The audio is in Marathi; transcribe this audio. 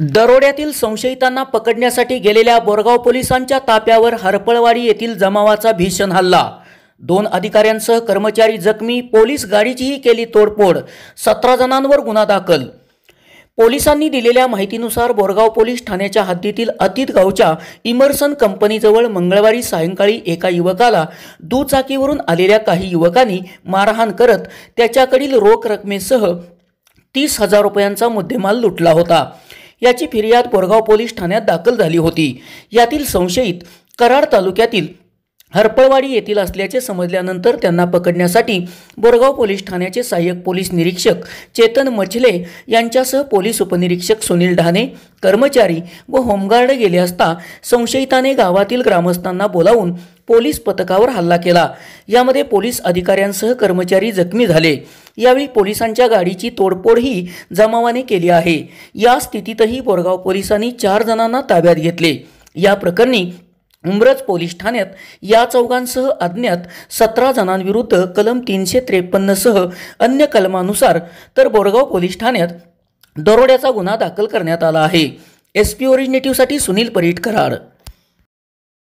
दरोड्यातील संशयितांना पकडण्यासाठी गेलेल्या बोरगाव पोलिसांच्या ताप्यावर हरपळवाडी येथील जमावाचा भीषण हल्ला दोन अधिकाऱ्यांसह कर्मचारी जखमी पोलीस गाडीचीही केली तोडफोड सतरा जणांवर गुन्हा दाखल पोलिसांनी दिलेल्या माहितीनुसार बोरगाव पोलीस ठाण्याच्या हद्दीतील अतीत गावच्या इमर्सन कंपनीजवळ मंगळवारी सायंकाळी एका युवकाला दुचाकीवरून आलेल्या काही युवकांनी मारहाण करत त्याच्याकडील रोख रकमेसह तीस हजार रुपयांचा मुद्देमाल लुटला होता याची फिर्याद बोरगाव पोलीस ठाण्यात दाखल झाली होती यातील संशयित कराड तालुक्यातील हरपळवाडी येथील असल्याचे समजल्यानंतर त्यांना पकडण्यासाठी बोरगाव पोलीस ठाण्याचे सहाय्यक पोलीस निरीक्षक चेतन मछले यांच्यासह पोलीस उपनिरीक्षक सुनील ढाणे कर्मचारी व होमगार्ड गेले असता संशयिताने गावातील ग्रामस्थांना बोलावून पोलीस पथकावर हल्ला केला यामध्ये पोलीस अधिकाऱ्यांसह कर्मचारी जखमी झाले यावेळी पोलिसांच्या गाडीची तोडफोडही जमावाने केली आहे या स्थितीतही बोरगाव पोलिसांनी चार जणांना ताब्यात घेतले या प्रकरणी उमरज पोलीस ठाण्यात या चौघांसह अज्ञात सतरा जणांविरुद्ध कलम तीनशे त्रेपन्नसह अन्य कलमानुसार तर बोरगाव पोलीस ठाण्यात दरोड्याचा गुन्हा दाखल करण्यात आला आहे एस पी ओरिजिनेटिव्हसाठी सुनील परीट कराड